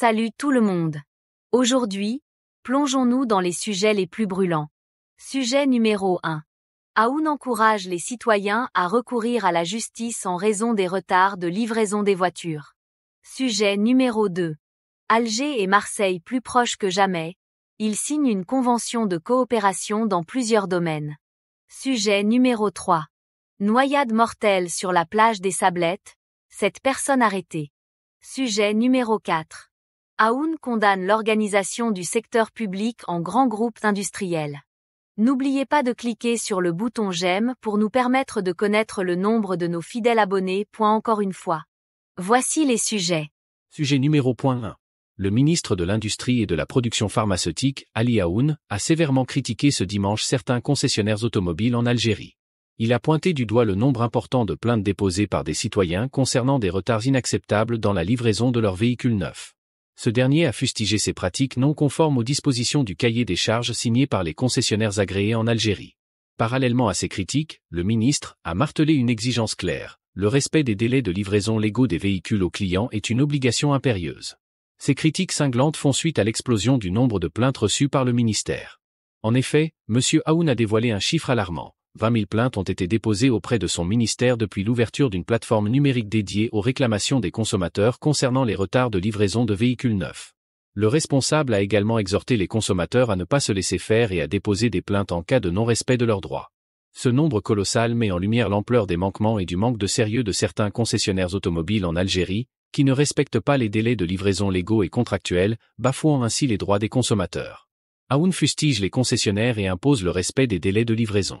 Salut tout le monde. Aujourd'hui, plongeons-nous dans les sujets les plus brûlants. Sujet numéro 1. Aoun encourage les citoyens à recourir à la justice en raison des retards de livraison des voitures. Sujet numéro 2. Alger et Marseille plus proches que jamais, ils signent une convention de coopération dans plusieurs domaines. Sujet numéro 3. Noyade mortelle sur la plage des Sablettes, cette personne arrêtée. Sujet numéro 4. Aoun condamne l'organisation du secteur public en grands groupes industriels. N'oubliez pas de cliquer sur le bouton j'aime pour nous permettre de connaître le nombre de nos fidèles abonnés. Point encore une fois. Voici les sujets. Sujet numéro 1. Le ministre de l'Industrie et de la Production pharmaceutique, Ali Aoun, a sévèrement critiqué ce dimanche certains concessionnaires automobiles en Algérie. Il a pointé du doigt le nombre important de plaintes déposées par des citoyens concernant des retards inacceptables dans la livraison de leurs véhicules neufs ce dernier a fustigé ces pratiques non conformes aux dispositions du cahier des charges signé par les concessionnaires agréés en Algérie. Parallèlement à ces critiques, le ministre a martelé une exigence claire. Le respect des délais de livraison légaux des véhicules aux clients est une obligation impérieuse. Ces critiques cinglantes font suite à l'explosion du nombre de plaintes reçues par le ministère. En effet, M. Aoun a dévoilé un chiffre alarmant. 20 000 plaintes ont été déposées auprès de son ministère depuis l'ouverture d'une plateforme numérique dédiée aux réclamations des consommateurs concernant les retards de livraison de véhicules neufs. Le responsable a également exhorté les consommateurs à ne pas se laisser faire et à déposer des plaintes en cas de non-respect de leurs droits. Ce nombre colossal met en lumière l'ampleur des manquements et du manque de sérieux de certains concessionnaires automobiles en Algérie, qui ne respectent pas les délais de livraison légaux et contractuels, bafouant ainsi les droits des consommateurs. Aoun fustige les concessionnaires et impose le respect des délais de livraison.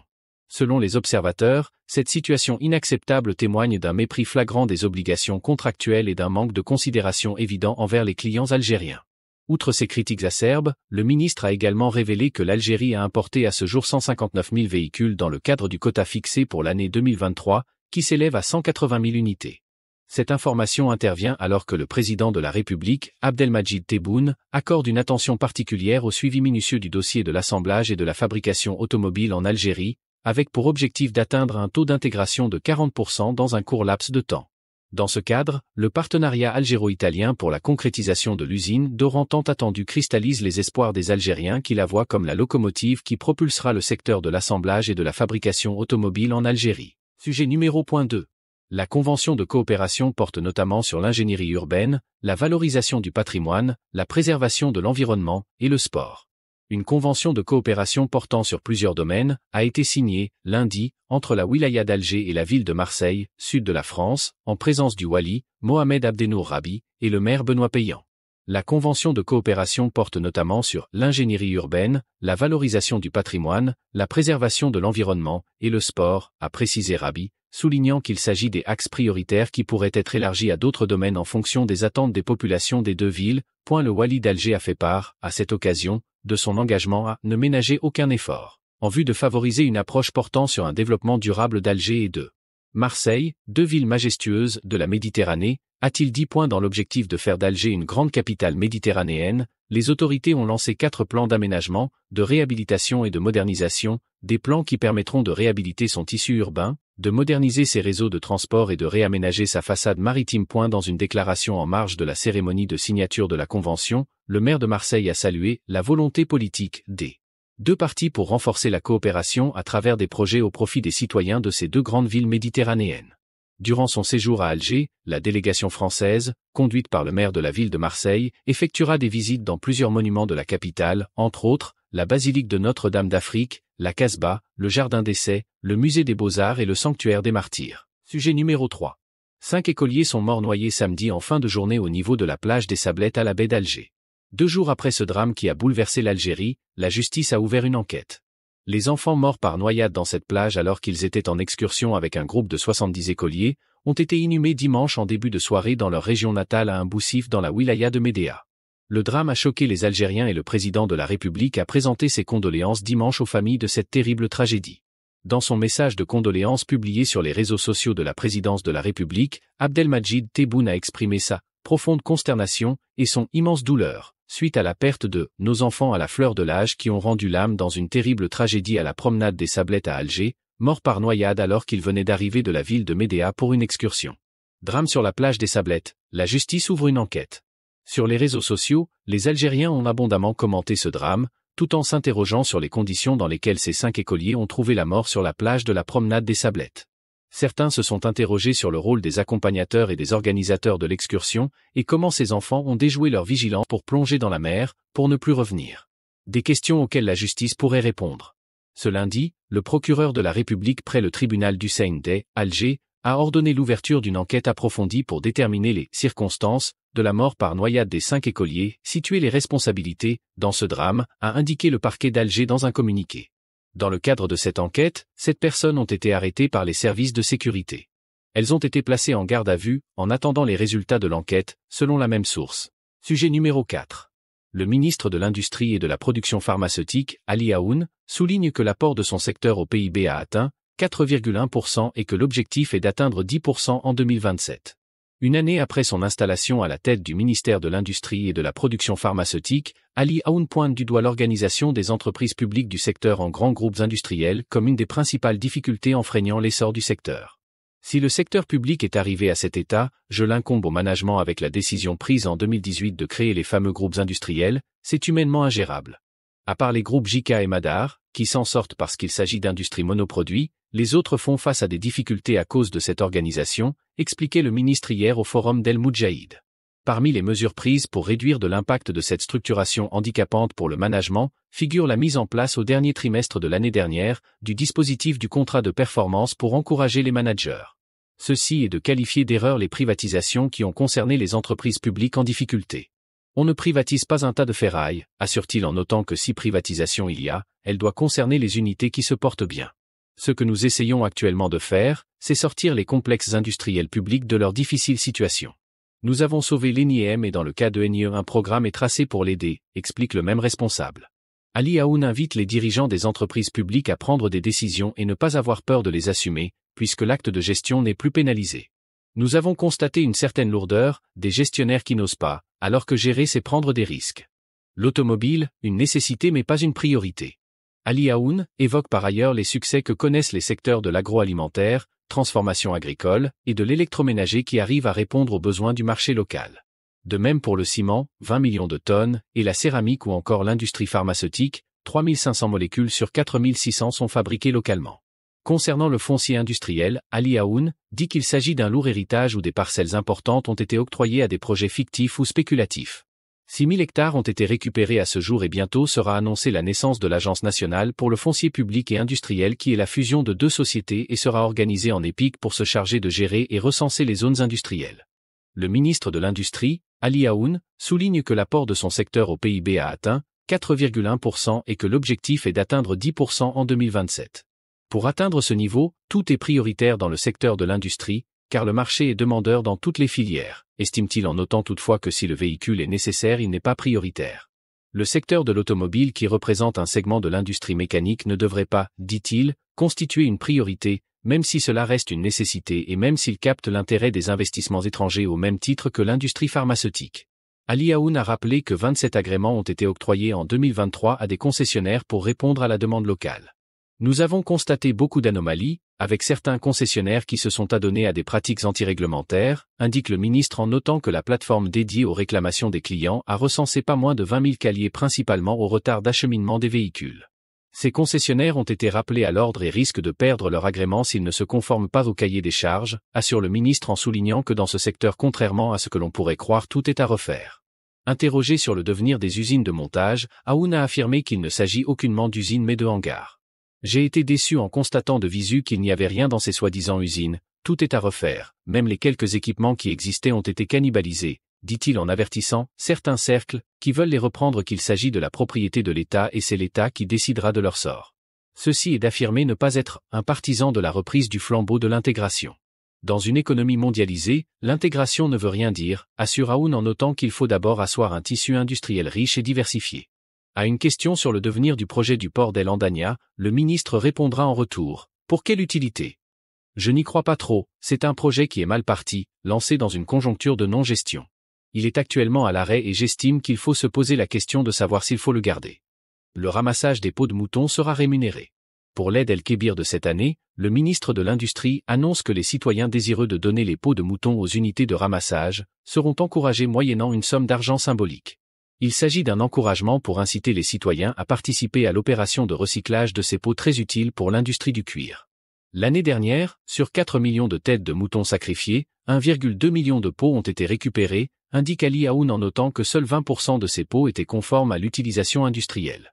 Selon les observateurs, cette situation inacceptable témoigne d'un mépris flagrant des obligations contractuelles et d'un manque de considération évident envers les clients algériens. Outre ces critiques acerbes, le ministre a également révélé que l'Algérie a importé à ce jour 159 000 véhicules dans le cadre du quota fixé pour l'année 2023, qui s'élève à 180 000 unités. Cette information intervient alors que le président de la République, Abdelmajid Tebboune, accorde une attention particulière au suivi minutieux du dossier de l'assemblage et de la fabrication automobile en Algérie, avec pour objectif d'atteindre un taux d'intégration de 40% dans un court laps de temps. Dans ce cadre, le partenariat algéro-italien pour la concrétisation de l'usine d'Oran tant attendu cristallise les espoirs des Algériens qui la voient comme la locomotive qui propulsera le secteur de l'assemblage et de la fabrication automobile en Algérie. Sujet numéro 2. La convention de coopération porte notamment sur l'ingénierie urbaine, la valorisation du patrimoine, la préservation de l'environnement et le sport une convention de coopération portant sur plusieurs domaines a été signée, lundi, entre la wilaya d'Alger et la ville de Marseille, sud de la France, en présence du Wali, Mohamed Abdenour Rabi, et le maire Benoît Payan. La convention de coopération porte notamment sur l'ingénierie urbaine, la valorisation du patrimoine, la préservation de l'environnement et le sport, a précisé Rabi, soulignant qu'il s'agit des axes prioritaires qui pourraient être élargis à d'autres domaines en fonction des attentes des populations des deux villes. Point le Wali d'Alger a fait part, à cette occasion, de son engagement à ne ménager aucun effort, en vue de favoriser une approche portant sur un développement durable d'Alger et de Marseille, deux villes majestueuses de la Méditerranée, a-t-il dit points dans l'objectif de faire d'Alger une grande capitale méditerranéenne, les autorités ont lancé quatre plans d'aménagement, de réhabilitation et de modernisation, des plans qui permettront de réhabiliter son tissu urbain, de moderniser ses réseaux de transport et de réaménager sa façade maritime. dans une déclaration en marge de la cérémonie de signature de la Convention, le maire de Marseille a salué la volonté politique des deux parties pour renforcer la coopération à travers des projets au profit des citoyens de ces deux grandes villes méditerranéennes. Durant son séjour à Alger, la délégation française, conduite par le maire de la ville de Marseille, effectuera des visites dans plusieurs monuments de la capitale, entre autres, la basilique de Notre-Dame d'Afrique, la Casbah, le jardin d'essai, le musée des beaux-arts et le sanctuaire des martyrs. Sujet numéro 3. Cinq écoliers sont morts noyés samedi en fin de journée au niveau de la plage des Sablettes à la baie d'Alger. Deux jours après ce drame qui a bouleversé l'Algérie, la justice a ouvert une enquête. Les enfants morts par noyade dans cette plage alors qu'ils étaient en excursion avec un groupe de 70 écoliers, ont été inhumés dimanche en début de soirée dans leur région natale à un boussif dans la wilaya de Médéa. Le drame a choqué les Algériens et le président de la République a présenté ses condoléances dimanche aux familles de cette terrible tragédie. Dans son message de condoléances publié sur les réseaux sociaux de la présidence de la République, Abdelmajid Tebboune a exprimé sa profonde consternation et son immense douleur suite à la perte de nos enfants à la fleur de l'âge qui ont rendu l'âme dans une terrible tragédie à la promenade des Sablettes à Alger, mort par noyade alors qu'il venait d'arriver de la ville de Médéa pour une excursion. Drame sur la plage des Sablettes, la justice ouvre une enquête. Sur les réseaux sociaux, les Algériens ont abondamment commenté ce drame, tout en s'interrogeant sur les conditions dans lesquelles ces cinq écoliers ont trouvé la mort sur la plage de la promenade des Sablettes. Certains se sont interrogés sur le rôle des accompagnateurs et des organisateurs de l'excursion, et comment ces enfants ont déjoué leur vigilance pour plonger dans la mer, pour ne plus revenir. Des questions auxquelles la justice pourrait répondre. Ce lundi, le procureur de la République près le tribunal du des Alger, a ordonné l'ouverture d'une enquête approfondie pour déterminer les circonstances de la mort par noyade des cinq écoliers, situer les responsabilités dans ce drame, a indiqué le parquet d'Alger dans un communiqué. Dans le cadre de cette enquête, sept personnes ont été arrêtées par les services de sécurité. Elles ont été placées en garde à vue, en attendant les résultats de l'enquête, selon la même source. Sujet numéro 4. Le ministre de l'Industrie et de la Production pharmaceutique, Ali Aoun, souligne que l'apport de son secteur au PIB a atteint 4,1% et que l'objectif est d'atteindre 10% en 2027. Une année après son installation à la tête du ministère de l'Industrie et de la Production pharmaceutique, Ali Aoun pointe du doigt l'organisation des entreprises publiques du secteur en grands groupes industriels comme une des principales difficultés en freignant l'essor du secteur. Si le secteur public est arrivé à cet état, je l'incombe au management avec la décision prise en 2018 de créer les fameux groupes industriels, c'est humainement ingérable. À part les groupes JK et Madar, qui s'en sortent parce qu'il s'agit d'industries monoproduits, les autres font face à des difficultés à cause de cette organisation, expliquait le ministre hier au forum d'El Moudjahid. Parmi les mesures prises pour réduire de l'impact de cette structuration handicapante pour le management, figure la mise en place au dernier trimestre de l'année dernière du dispositif du contrat de performance pour encourager les managers. Ceci est de qualifier d'erreur les privatisations qui ont concerné les entreprises publiques en difficulté. On ne privatise pas un tas de ferraille, assure-t-il en notant que si privatisation il y a, elle doit concerner les unités qui se portent bien. Ce que nous essayons actuellement de faire, c'est sortir les complexes industriels publics de leur difficile situation. Nous avons sauvé l'ENIEM et dans le cas de NIE, un programme est tracé pour l'aider, explique le même responsable. Ali Aoun invite les dirigeants des entreprises publiques à prendre des décisions et ne pas avoir peur de les assumer, puisque l'acte de gestion n'est plus pénalisé. Nous avons constaté une certaine lourdeur, des gestionnaires qui n'osent pas, alors que gérer c'est prendre des risques. L'automobile, une nécessité mais pas une priorité. Ali Aoun évoque par ailleurs les succès que connaissent les secteurs de l'agroalimentaire, transformation agricole et de l'électroménager qui arrivent à répondre aux besoins du marché local. De même pour le ciment, 20 millions de tonnes, et la céramique ou encore l'industrie pharmaceutique, 3500 molécules sur 4600 sont fabriquées localement. Concernant le foncier industriel, Ali Aoun dit qu'il s'agit d'un lourd héritage où des parcelles importantes ont été octroyées à des projets fictifs ou spéculatifs. 6000 hectares ont été récupérés à ce jour et bientôt sera annoncée la naissance de l'Agence nationale pour le foncier public et industriel qui est la fusion de deux sociétés et sera organisée en épique pour se charger de gérer et recenser les zones industrielles. Le ministre de l'Industrie, Ali Aoun, souligne que l'apport de son secteur au PIB a atteint 4,1% et que l'objectif est d'atteindre 10% en 2027. Pour atteindre ce niveau, tout est prioritaire dans le secteur de l'industrie, car le marché est demandeur dans toutes les filières, estime-t-il en notant toutefois que si le véhicule est nécessaire il n'est pas prioritaire. Le secteur de l'automobile qui représente un segment de l'industrie mécanique ne devrait pas, dit-il, constituer une priorité, même si cela reste une nécessité et même s'il capte l'intérêt des investissements étrangers au même titre que l'industrie pharmaceutique. Ali Aoun a rappelé que 27 agréments ont été octroyés en 2023 à des concessionnaires pour répondre à la demande locale. Nous avons constaté beaucoup d'anomalies, avec certains concessionnaires qui se sont adonnés à des pratiques antiréglementaires, indique le ministre en notant que la plateforme dédiée aux réclamations des clients a recensé pas moins de 20 000 caliers principalement au retard d'acheminement des véhicules. Ces concessionnaires ont été rappelés à l'ordre et risquent de perdre leur agrément s'ils ne se conforment pas au cahier des charges, assure le ministre en soulignant que dans ce secteur contrairement à ce que l'on pourrait croire tout est à refaire. Interrogé sur le devenir des usines de montage, Aoun a affirmé qu'il ne s'agit aucunement d'usines mais de hangars. J'ai été déçu en constatant de visu qu'il n'y avait rien dans ces soi-disant usines, tout est à refaire, même les quelques équipements qui existaient ont été cannibalisés, dit-il en avertissant certains cercles qui veulent les reprendre qu'il s'agit de la propriété de l'État et c'est l'État qui décidera de leur sort. Ceci est d'affirmer ne pas être un partisan de la reprise du flambeau de l'intégration. Dans une économie mondialisée, l'intégration ne veut rien dire, assure Aoun en notant qu'il faut d'abord asseoir un tissu industriel riche et diversifié. À une question sur le devenir du projet du port d'El Andania, le ministre répondra en retour. Pour quelle utilité Je n'y crois pas trop, c'est un projet qui est mal parti, lancé dans une conjoncture de non-gestion. Il est actuellement à l'arrêt et j'estime qu'il faut se poser la question de savoir s'il faut le garder. Le ramassage des peaux de mouton sera rémunéré. Pour l'aide El Kébir de cette année, le ministre de l'Industrie annonce que les citoyens désireux de donner les peaux de mouton aux unités de ramassage seront encouragés moyennant une somme d'argent symbolique. Il s'agit d'un encouragement pour inciter les citoyens à participer à l'opération de recyclage de ces peaux très utiles pour l'industrie du cuir. L'année dernière, sur 4 millions de têtes de moutons sacrifiées, 1,2 million de peaux ont été récupérées, indique Ali Aoun en notant que seuls 20% de ces peaux étaient conformes à l'utilisation industrielle.